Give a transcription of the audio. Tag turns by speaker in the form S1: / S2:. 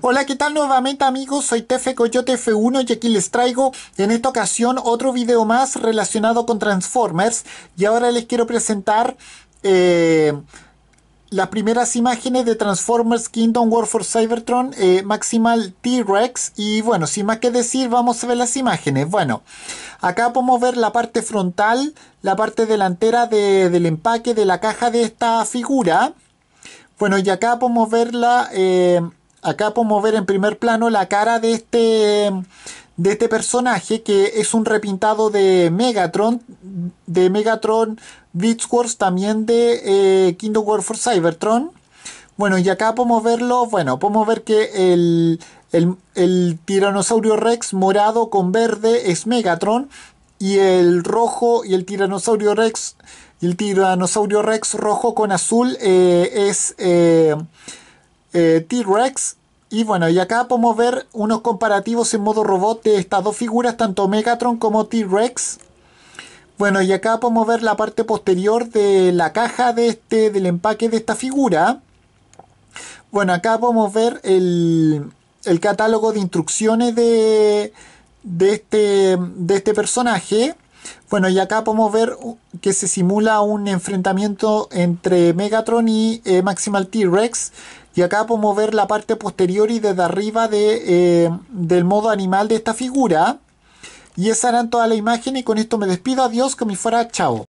S1: Hola, ¿qué tal nuevamente amigos? Soy Tefe Coyote F1 y aquí les traigo en esta ocasión otro video más relacionado con Transformers y ahora les quiero presentar eh, las primeras imágenes de Transformers Kingdom War for Cybertron, eh, Maximal T-Rex y bueno, sin más que decir vamos a ver las imágenes. Bueno, acá podemos ver la parte frontal, la parte delantera del empaque de la caja de esta figura. Bueno, y acá podemos ver la... Eh, Acá podemos ver en primer plano la cara de este, de este personaje que es un repintado de Megatron, de Megatron Beats Wars, también de eh, Kingdom War for Cybertron. Bueno, y acá podemos verlo, bueno, podemos ver que el, el, tiranosaurio Rex morado con verde es Megatron y el rojo y el tiranosaurio Rex el tiranosaurio Rex rojo con azul eh, es eh, eh, T-Rex. Y bueno, y acá podemos ver unos comparativos en modo robot de estas dos figuras, tanto Megatron como T-Rex. Bueno, y acá podemos ver la parte posterior de la caja de este, del empaque de esta figura. Bueno, acá podemos ver el, catálogo de instrucciones de, de, este, de este personaje. Bueno, y acá podemos ver que se simula un enfrentamiento entre Megatron y eh, Maximal T-Rex. Y acá podemos ver la parte posterior y desde arriba de, eh, del modo animal de esta figura. Y esa era toda la imagen y con esto me despido. Adiós, que me fuera. Chao.